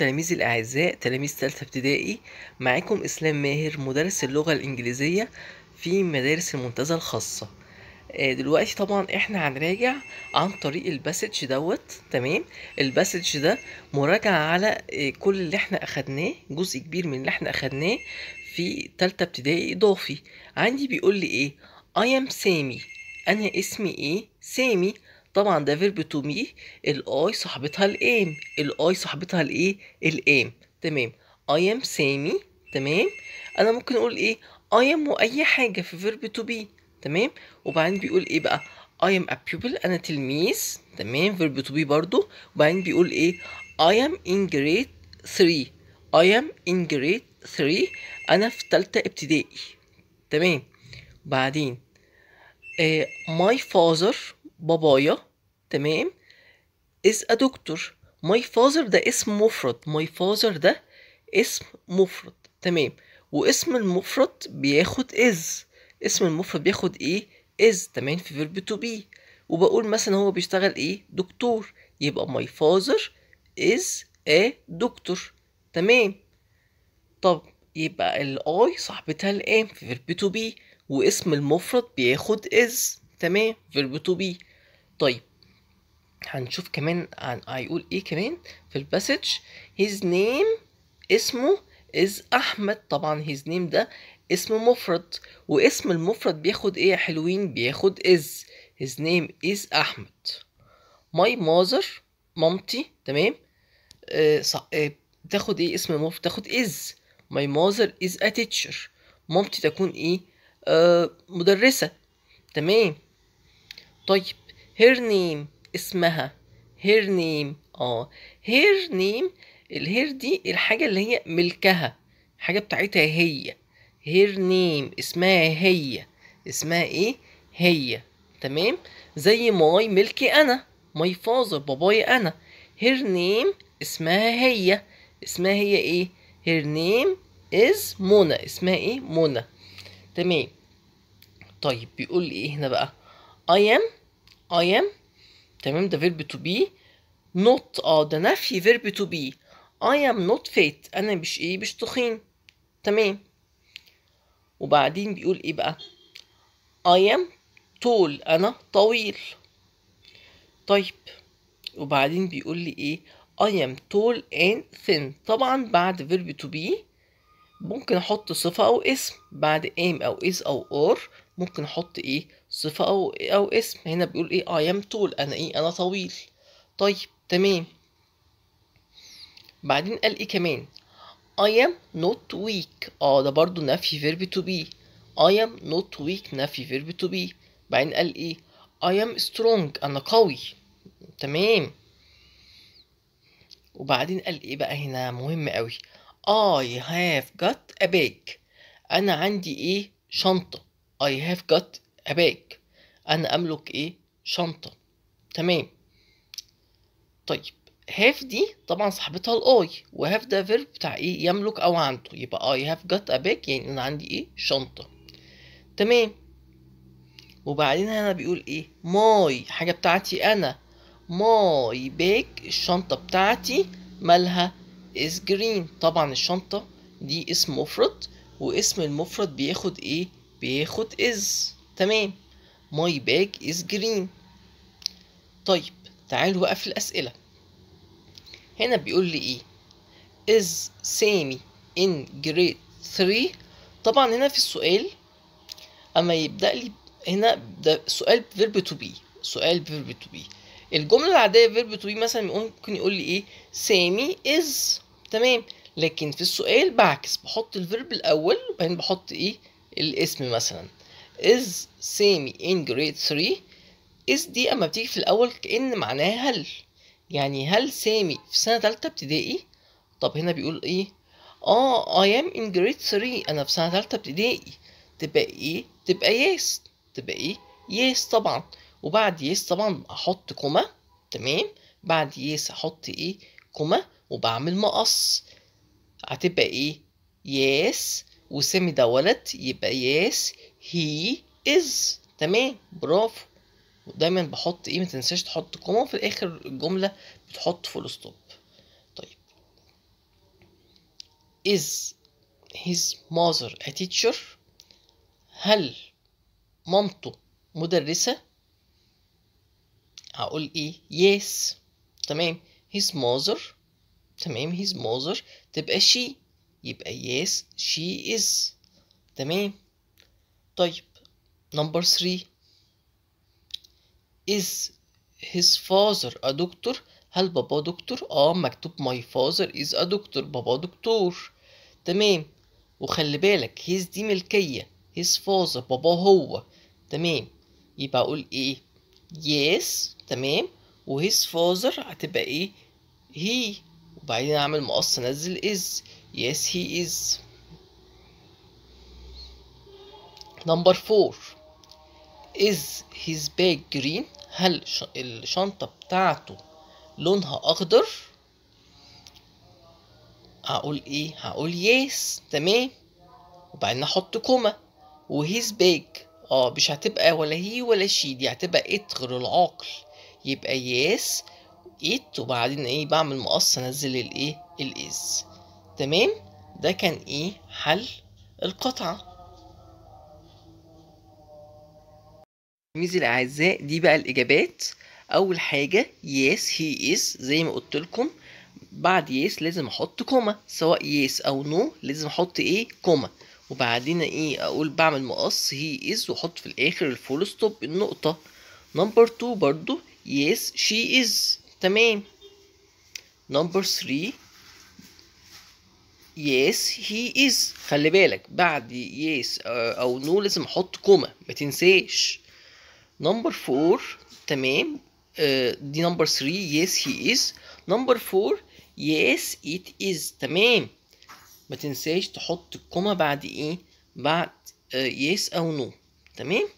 تلاميذي الأعزاء تلاميذ تالتة ابتدائي معاكم إسلام ماهر مدرس اللغة الإنجليزية في مدارس المنتزه الخاصة آه، دلوقتي طبعا احنا هنراجع عن طريق الباسج دوت تمام الباسج ده مراجعة على آه، كل اللي احنا أخدناه جزء كبير من اللي احنا أخدناه في تالتة ابتدائي إضافي عندي بيقول لي إيه I am سامي أنا اسمي إيه سامي طبعا ده فيرب تو مي الاي صاحبتها الايم الاي صاحبتها الايه الايم تمام اي ام سامي تمام انا ممكن اقول ايه اي ام اي حاجه في فيرب تو بي تمام وبعدين بيقول ايه بقى I am a pupil أنا تلميذ تمام verb to be برده وبعدين بيقول إيه I am in grade 3 I am in grade 3 أنا في تالتة ابتدائي تمام بعدين ماي آه، my father بابايا تمام is a doctor my father ده اسم مفرد my father ده اسم مفرد تمام واسم المفرد بياخد is اسم المفرد بياخد ايه is تمام في verb to be وبقول مثلا هو بيشتغل ايه دكتور يبقى my father is a doctor تمام طب يبقى الاي صاحبتها الام في verb to be واسم المفرد بياخد is تمام verb to be طيب هنشوف كمان عن هيقول ايه كمان في الباسج his name اسمه is احمد طبعا his name ده اسم مفرد واسم المفرد بياخد ايه يا حلوين بياخد is his name is احمد my mother مامتي تمام آه صح آه تاخد ايه اسم مفرد تاخد is my mother is a teacher مامتي تكون ايه آه مدرسة تمام طيب هير نيم اسمها هير نيم اه هير نيم الهير دي الحاجة اللي هي ملكها حاجة بتاعتها هي هير نيم اسمها هي اسمها ايه هي تمام زي ماي ملكي انا ماي فاذر بابايا انا هير نيم اسمها هي اسمها هي ايه هير نيم از منى اسمها ايه منى تمام طيب بيقول ايه هنا بقى I am I am تمام ده verb to be not اه ده نفي verb to be I am not fat أنا مش إيه مش تخين تمام وبعدين بيقول إيه بقى I am tall أنا طويل طيب وبعدين بيقول لي إيه I am tall and thin طبعا بعد verb to be ممكن أحط صفة أو اسم بعد am أو is أو or ممكن أحط إيه صفة أو أو اسم هنا بيقول إيه I am طول أنا إيه أنا طويل طيب تمام بعدين قال إيه كمان I am not weak اه ده برضو نفي verb to be I am not weak نفي verb to be بعدين قال إيه I am strong أنا قوي تمام وبعدين قال إيه بقى هنا مهم أوي I have got a bag أنا عندي إيه شنطة I have got أباك أنا أملك إيه شنطة تمام طيب هاف دي طبعا صاحبتها الاي وهاف ده فيرب بتاع ايه يملك او عنده يبقى اي هاف جت اباك يعني انا عندي ايه شنطه تمام وبعدين هنا بيقول ايه ماي حاجه بتاعتي انا ماي باك الشنطه بتاعتي مالها از جرين طبعا الشنطه دي اسم مفرد واسم المفرد بياخد ايه بياخد از تمام ماي bag از جرين طيب تعالوا بقى في الأسئلة هنا بيقول لي إيه is سامي in grade 3 طبعا هنا في السؤال أما يبدأ لي هنا ده سؤال verb to be سؤال verb to be الجملة العادية verb to be مثلا ممكن يقول لي إيه سامي is تمام لكن في السؤال بعكس بحط الفيرب الأول وبعدين بحط إيه الاسم مثلا is same in grade 3 is دي اما بتيجي في الاول كأن معناها هل يعني هل سامي في سنة تالتة ابتدائي طب هنا بيقول ايه اه I am in grade 3 انا في سنة تالتة ابتدائي تبقى ايه تبقى yes تبقى ايه yes طبعا وبعد yes طبعا احط كوما تمام بعد yes احط ايه كوما وبعمل مقص هتبقى ايه yes وسامي ده ولد يبقى yes هي از تمام برافو ودايما بحط ايه ما تنساش تحط كوما في الاخر الجمله بتحط فول ستوب طيب is his mother a teacher هل مامته مدرسة هقول ايه yes تمام his mother تمام his mother تبقى she يبقى yes she is تمام طيب number three is his father a doctor هل بابا دكتور اه مكتوب my father is a doctor بابا دكتور تمام وخلي بالك his دي ملكية his father بابا هو تمام يبقى اقول ايه yes تمام و his father هتبقى ايه he وبعدين اعمل مقص انزل is yes he is نمبر فور is his bag green هل الشنطة بتاعته لونها أخضر هقول إيه هقول yes تمام وبعدين أحط كوما وهيز باج اه مش هتبقى ولا هي ولا شي دي هتبقى ات غير العقل يبقى ياس ات وبعدين ايه بعمل مقص انزل الايه الاز تمام ده كان ايه حل القطعه تلميذي الأعزاء دي بقى الإجابات أول حاجة yes he is زي ما قلت لكم بعد yes لازم أحط كوما سواء yes أو no لازم أحط إيه كوما وبعدين إيه أقول بعمل مقص هي از وأحط في الآخر الفول ستوب النقطة نمبر 2 برضو yes she is تمام نمبر 3 yes he is خلي بالك بعد yes أو no لازم أحط كوما متنساش نمبر 4 تمام آه، دي نمبر 3 يس هي از نمبر 4 يس ات از تمام ما تنساش تحط الكومة بعد ايه بعد يس آه، او نو no. تمام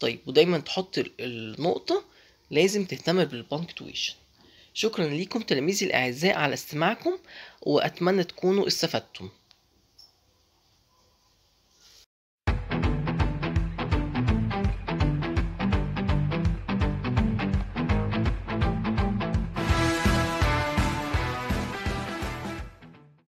طيب ودايما تحط النقطه لازم تهتم بالبانكتويشن شكرا ليكم تلاميذي الاعزاء على استماعكم واتمنى تكونوا استفدتم